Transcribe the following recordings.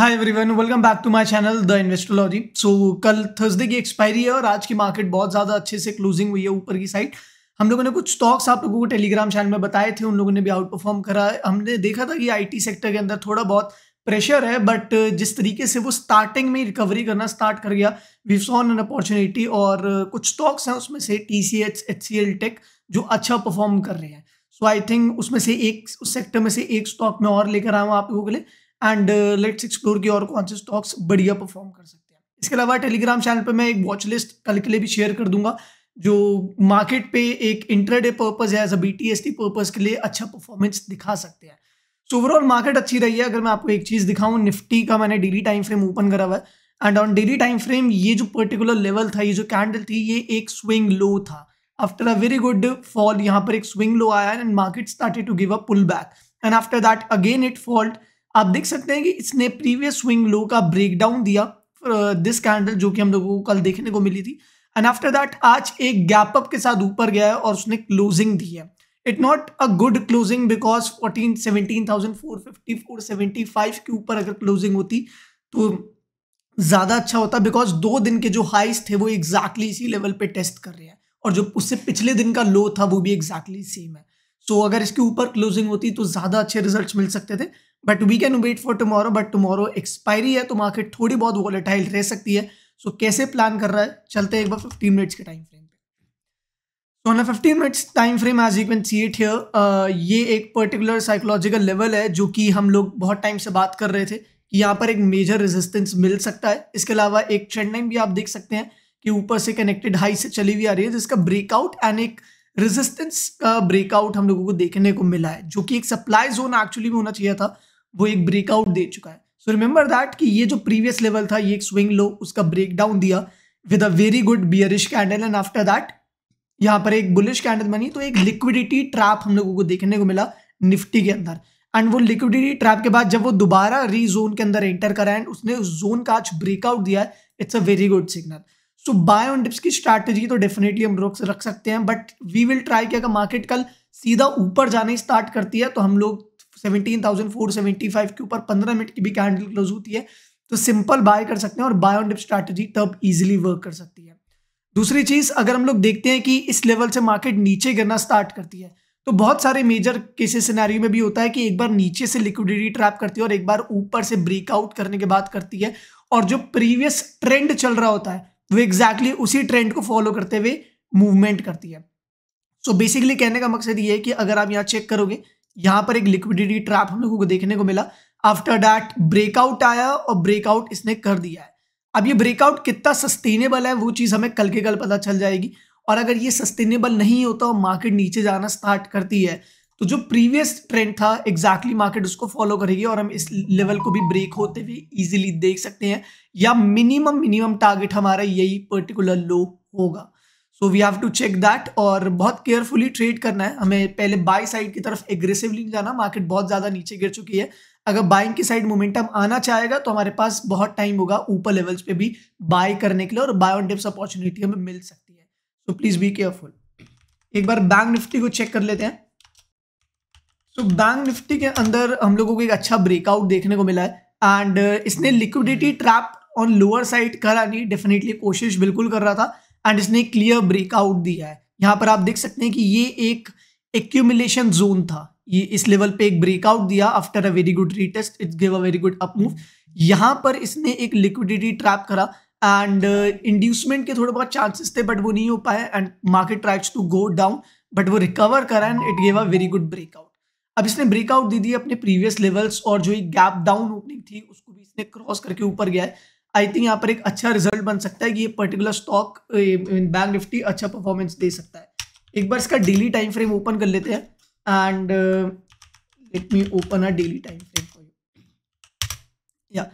hi everyone welcome back to my channel the Investology so कल Thursday की expiry है और आज की मार्केट बहुत ज़्यादा अच्छे से क्लोजिंग हुई है ऊपर की साइड हम लोगों ने कुछ स्टॉक्स आप लोगों को टेलीग्राम चैनल में बताए थे उन लोगों ने भी आउट परफॉर्म करा हमने देखा था कि आई सेक्टर के अंदर थोड़ा बहुत प्रेशर है बट जिस तरीके से वो स्टार्टिंग में रिकवरी करना स्टार्ट कर गया वी सॉन एन अपॉर्चुनिटी और कुछ स्टॉक्स हैं उसमें से T C H H C L tech जो अच्छा परफॉर्म कर रहे हैं सो आई थिंक उसमें से एक उस सेक्टर में से एक स्टॉक में और लेकर आया हूँ आप लोगों के लिए एंड लेट्स एक्सप्लोर की और कौन से स्टॉक्स बढ़िया परफॉर्म कर सकते हैं इसके अलावा टेलीग्राम चैनल पर मैं एक वॉच लिस्ट कल के लिए भी शेयर कर दूंगा जो मार्केट पे एक इंटरडे पर्पज़ है as a B T S T purpose के लिए अच्छा परफॉर्मेंस दिखा सकते हैं सो ओवरऑल मार्केट अच्छी रही है अगर मैं आपको एक चीज़ दिखाऊं निफ्टी का मैंने डेली टाइम फ्रेम ओपन करा हुआ है and on daily time frame ये जो पर्टिकुलर लेवल था ये जो कैंडल थी ये एक स्विंग लो था after a very good fall यहाँ पर एक स्विंग लो आया and market started to give a pull back and after that again it fault आप देख सकते हैं कि इसने प्रीवियस स्विंग लो का ब्रेकडाउन दिया दिस uh, कैंडल जो कि हम लोगों को कल देखने को मिली थी एंड आफ्टर दैट आज एक गैप अप के साथ ऊपर गया है और उसने क्लोजिंग दी है it not a good closing because fourteen seventeen thousand four fifty four seventy five के ऊपर अगर क्लोजिंग होती तो ज़्यादा अच्छा होता बिकॉज दो दिन के जो हाइस थे वो एग्जैक्टली exactly इसी लेवल पे टेस्ट कर रहे हैं और जो उससे पिछले दिन का लो था वो भी एग्जैक्टली exactly सेम है सो so, अगर इसके ऊपर क्लोजिंग होती तो ज़्यादा अच्छे रिजल्ट मिल सकते थे but we can wait for tomorrow but tomorrow expiry है तो मार्केट थोड़ी बहुत वॉलेटाइल रह सकती है सो so, कैसे प्लान कर रहा है चलते हैं एक बार फिफ्टीन मिनट्स के टाइम फ्रेम पे so on fifteen minutes time frame as you can see it here ये एक पर्टिकुलर साइकोलॉजिकल लेवल है जो कि हम लोग बहुत टाइम से बात कर रहे थे कि यहाँ पर एक मेजर रेजिस्टेंस मिल सकता है इसके अलावा एक ट्रेंड लाइन भी आप देख सकते हैं कि ऊपर से कनेक्टेड हाई से चली हुई आ रही है जिसका ब्रेकआउट एंड एक रेजिस्टेंस का ब्रेकआउट हम लोगों को देखने को मिला है जो कि एक सप्लाई जोन एक्चुअली में होना चाहिए था वो एक ब्रेकआउट दे चुका है सो रिमेंबर दैट कि ये जो प्रीवियस लेवल था ये एक स्विंग लो उसका ब्रेकडाउन दिया with a very good bearish candle and after that यहाँ पर एक बुलिश कैंडल बनी तो एक लिक्विडिटी ट्रैप हम लोगों को देखने को मिला निफ्टी के अंदर एंड वो लिक्विडिटी ट्रैप के बाद जब वो दोबारा री जोन के अंदर एंटर करा एंड उसने उस जोन का आज ब्रेकआउट दिया it's a very good signal so buy on dips की स्ट्रैटेजी तो डेफिनेटली हम रोक रख सकते हैं बट वी विल ट्राई कि अगर मार्केट कल सीधा ऊपर जाने स्टार्ट करती है तो हम लोग 17,475 के ऊपर 15 मिनट की भी कैंडल क्लोज होती है तो सिंपल बाय कर सकते हैं और बाय ऑन डिप स्ट्रैटेजी तब इजीली वर्क कर सकती है दूसरी चीज़ अगर हम लोग देखते हैं कि इस लेवल से मार्केट नीचे गिरना स्टार्ट करती है तो बहुत सारे मेजर केसेस सिनेरियो में भी होता है कि एक बार नीचे से लिक्विडिटी ट्रैप करती है और एक बार ऊपर से ब्रेकआउट करने के बाद करती है और जो प्रीवियस ट्रेंड चल रहा होता है वो एग्जैक्टली exactly उसी ट्रेंड को फॉलो करते हुए मूवमेंट करती है सो so बेसिकली कहने का मकसद ये है कि अगर आप यहाँ चेक करोगे यहां पर एक लिक्विडिटी ट्रैप हम लोगों को देखने को मिला आफ्टर डैट ब्रेकआउट आया और ब्रेकआउट इसने कर दिया है अब ये ब्रेकआउट कितना सस्टेनेबल है वो चीज़ हमें कल के कल पता चल जाएगी और अगर ये सस्टेनेबल नहीं होता और मार्केट नीचे जाना स्टार्ट करती है तो जो प्रीवियस ट्रेंड था एग्जैक्टली exactly मार्केट उसको फॉलो करेगी और हम इस लेवल को भी ब्रेक होते हुए इजीली देख सकते हैं या मिनिमम मिनिमम टारगेट हमारा यही पर्टिकुलर लो होगा so we have to check that और बहुत केयरफुली ट्रेड करना है हमें पहले बाई साइड की तरफ एग्रेसिवली जाना मार्केट बहुत ज़्यादा नीचे गिर चुकी है अगर बाइंग की साइड मोमेंटम आना चाहेगा तो हमारे पास बहुत टाइम होगा ऊपर लेवल्स पे भी बाय करने के लिए और बाय ऑन डिप्स अपॉर्चुनिटी हमें मिल सकती है सो प्लीज़ बी केयरफुल एक बार बैंक निफ्टी को चेक कर लेते हैं सो so, बैंक निफ्टी के अंदर हम लोगों को एक अच्छा ब्रेकआउट देखने को मिला है एंड इसने liquidity trap on lower side करानी डेफिनेटली कोशिश बिल्कुल कर रहा था एंड इसने क्लियर ब्रेकआउट दिया है यहाँ पर आप देख सकते हैं कि ये एक एक्यूमुलेशन जोन था ये इस लेवल पे एक ब्रेकआउट दिया after a very good retest it's give a very good up move यहाँ पर इसने एक लिक्विडिटी ट्रैप करा एंड इंड्यूसमेंट uh, के थोड़े बहुत चांसेस थे बट वो नहीं हो पाए and market tries to go down but वो रिकवर करा and it gave a very good breakout अब इसने ब्रेकआउट दी दी अपने प्रीवियस लेवल्स और जो एक गैप डाउन ओपनिंग थी उसको भी इसने क्रॉस करके ऊपर गया है आई थिंक यहाँ पर एक अच्छा रिजल्ट बन सकता है कि ये पर्टिकुलर स्टॉक बैंक निफ्टी अच्छा परफॉर्मेंस दे सकता है एक बार इसका डेली टाइम फ्रेम ओपन कर लेते हैं and let me open a daily time frame for you या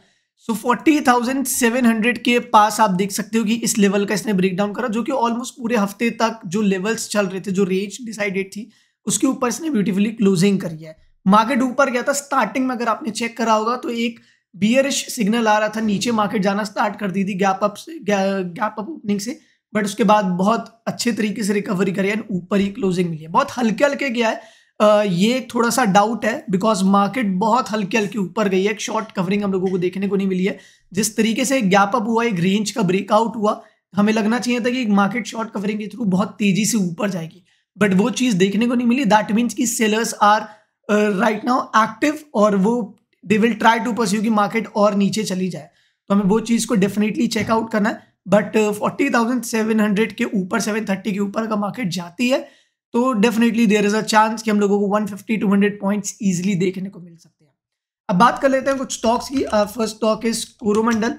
so forty thousand seven hundred के पास आप देख सकते हो कि इस लेवल का इसने ब्रेक डाउन करा जो कि ऑलमोस्ट पूरे हफ्ते तक जो लेवल्स चल रहे थे जो रेंज डिसाइडेड थी उसके ऊपर इसने ब्यूटीफुली क्लोजिंग करी है मार्केट ऊपर गया था स्टार्टिंग में अगर आपने चेक करा होगा तो एक बियरिश सिग्नल आ रहा था नीचे मार्केट जाना स्टार्ट कर दी थी गैप अप से गैप अप ओपनिंग से बट उसके बाद बहुत अच्छे तरीके से रिकवरी करी एंड ऊपर ही क्लोजिंग मिली है बहुत हल्के हल्के गया है ये एक थोड़ा सा डाउट है बिकॉज मार्केट बहुत हल्के हल्के ऊपर गई है एक शॉर्ट कवरिंग हम लोगों को देखने को नहीं मिली है जिस तरीके से गैप अप हुआ एक रेंज का ब्रेकआउट हुआ हमें लगना चाहिए था कि मार्केट शॉर्ट कवरिंग के थ्रू बहुत तेजी से ऊपर जाएगी बट वो चीज़ देखने को नहीं मिली दैट मीन्स कि sellers are right now active और वो they will try to pursue की मार्केट और नीचे चली जाए तो हमें वो चीज़ को डेफिनेटली चेकआउट करना है but forty thousand seven hundred के ऊपर सेवन थर्टी के ऊपर का मार्केट जाती है तो definitely there is a chance कि हम लोगों को one fifty to hundred points easily देखने को मिल सकते हैं अब बात कर लेते हैं कुछ स्टॉक्स की फर्स्ट स्टॉक इज कोरोमंडल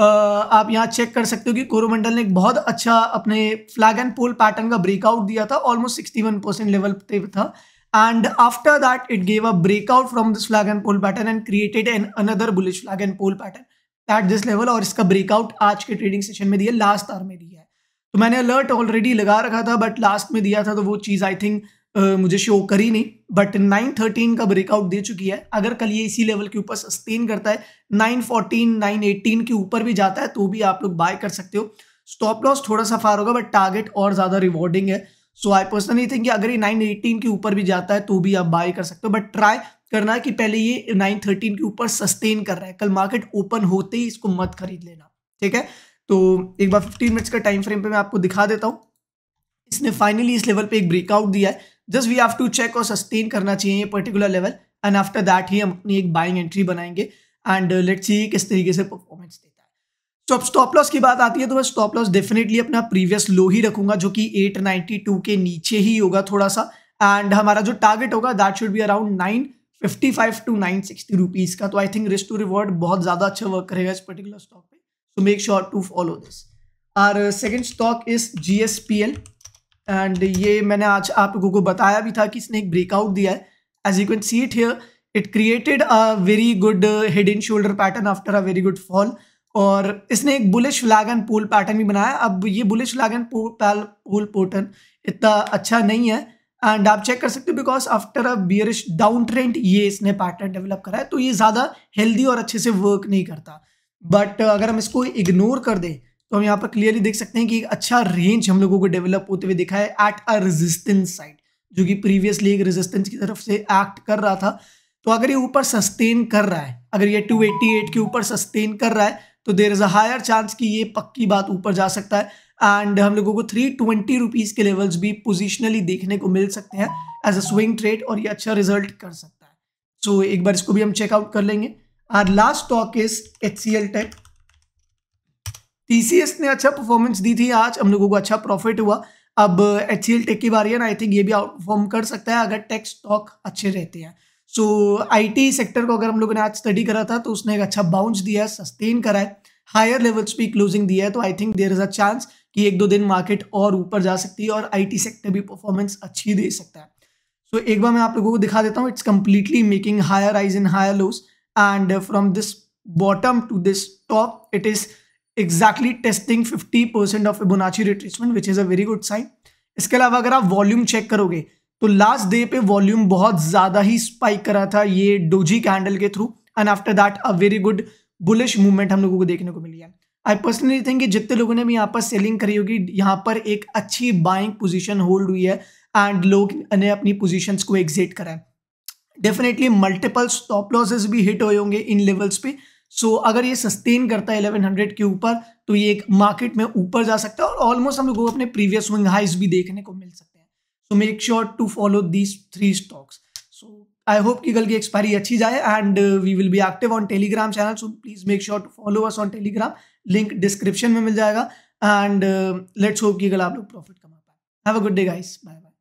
आप यहाँ चेक कर सकते हो कि कोरोमंडल ने एक बहुत अच्छा अपने फ्लैग एंड पोल पैटर्न का ब्रेकआउट दिया था almost sixty one percent level पे था and after that it gave a breakout from this flag and pole pattern and created an another bullish flag and pole pattern at this level और इसका breakout आज के trading session में दिया last are में दिया है तो मैंने अलर्ट ऑलरेडी लगा रखा था बट लास्ट में दिया था तो वो चीज़ आई थिंक uh, मुझे शो करी नहीं बट 913 का ब्रेकआउट दे चुकी है अगर कल ये इसी लेवल के ऊपर सस्टेन करता है 914 918 के ऊपर भी जाता है तो भी आप लोग बाय कर सकते हो स्टॉप लॉस थोड़ा सा फार होगा बट टारगेट और ज़्यादा रिवॉर्डिंग है सो आई पर्सनली थिंक अगर ये एटीन के ऊपर भी जाता है तो भी आप बाय कर सकते हो बट ट्राई करना कि पहले ये थर्टीन के ऊपर सस्टेन कर रहा है कल मार्केट ओपन होते ही इसको मत खरीद लेना ठीक है तो एक बार फिफ्टीन मिनट्स का टाइम फ्रेम पे मैं आपको दिखा देता हूँ इसने फाइनली इस लेवल पे एक ब्रेकआउट दिया है just we have to check और सस्टेन करना चाहिए ये particular level and after that ही हम अपनी एक बाइंग एंट्री बनाएंगे एंड लेट्स सी किस तरीके से परफॉर्मेंस देता है तो अब स्टॉप लॉस की बात आती है तो मैं स्टॉप लॉस डेफिनेटली अपना प्रीवियस लो ही रखूंगा जो कि 892 के नीचे ही होगा थोड़ा सा एंड हमारा जो टारगेट होगा that should be around nine fifty five to nine sixty का तो I think risk to reward बहुत ज़्यादा अच्छा वर्क करेगा इस पर्टिकुलर स्टॉक पे so make sure to follow this और second stock is G S P L and ये मैंने आज आप लोगों को बताया भी था कि इसने एक ब्रेकआउट दिया है as you can see it here it created a very good head and shoulder pattern after a very good fall और इसने एक बुलिश लागन पुल पैटर्न भी बनाया अब ये बुलिश लागन पुल पैटर्न इतना अच्छा नहीं है एंड आप चेक कर सकते हो because after a bearish down trend ये इसने पैटर्न डेवलप करा है तो ये ज़्यादा हेल्दी और अच्छे से वर्क नहीं करता बट अगर हम इसको इग्नोर कर दें तो हम यहाँ पर क्लियरली देख सकते हैं कि एक अच्छा रेंज हम लोगों को डेवलप होते हुए दिखा है एट अ रेजिस्टेंस साइड जो कि प्रीवियसली एक रेजिस्टेंस की तरफ से एक्ट कर रहा था तो अगर ये ऊपर सस्टेन कर रहा है अगर ये 288 के ऊपर सस्टेन कर रहा है तो there is a higher chance कि ये पक्की बात ऊपर जा सकता है एंड हम लोगों को थ्री ट्वेंटी रुपीज़ के लेवल्स भी पोजिशनली देखने को मिल सकते हैं एज अ स्विंग ट्रेड और ये अच्छा रिजल्ट कर सकता है सो so, एक बार इसको भी हम चेकआउट कर लेंगे our last stock is H C L tech TCS ने अच्छा परफॉर्मेंस दी थी आज हम लोगों को अच्छा प्रॉफिट हुआ अब एच सी एल टेक की बारी है ना आई थिंक ये भी आउट परफॉर्म कर सकता है अगर टेक स्टॉक अच्छे रहते हैं सो आईटी सेक्टर को अगर हम लोगों ने आज स्टडी करा था तो उसने एक अच्छा बाउंस दिया है सस्टेन करा है हायर लेवल्स पे क्लोजिंग दिया है तो I think there is a chance कि एक दो दिन मार्केट और ऊपर जा सकती है और आईटी सेक्टर भी परफॉर्मेंस अच्छी दे सकता है सो so, एक बार मैं आप लोगों को दिखा देता हूँ it's completely making higher highs in higher lows and from this bottom to this top it is exactly testing fifty percent of Fibonacci retracement which is a very good sign इसके अलावा अगर आप वॉल्यूम चेक करोगे तो last day पे volume बहुत ज़्यादा ही spike करा था ये डोजी कैंडल के through and after that a very good bullish movement हम लोगों को देखने को मिली है आई पर्सनली थिंक जितने लोगों ने भी यहाँ पर सेलिंग करी होगी यहाँ पर एक अच्छी बाइंग पोजिशन होल्ड हुई है एंड लोग ने अपनी पोजिशन को एग्जिट करा है डेफिनेटली मल्टीपल स्टॉप लॉसेज भी हिट हुए होंगे इन लेवल्स पे सो so, अगर ये सस्टेन करता है 1100 के ऊपर तो ये एक मार्केट में ऊपर जा सकता है और ऑलमोस्ट हम लोगों को अपने प्रीवियस स्विंग हाइज भी देखने को मिल सकता है so make sure to follow these three stocks so I hope कि कल की एक्सपायरी अच्छी जाए and we will be active on Telegram channel so please make sure to follow us on Telegram link description में मिल जाएगा and let's hope कि कल आप लोग प्रॉफिट कमा पाए have a good day guys bye bye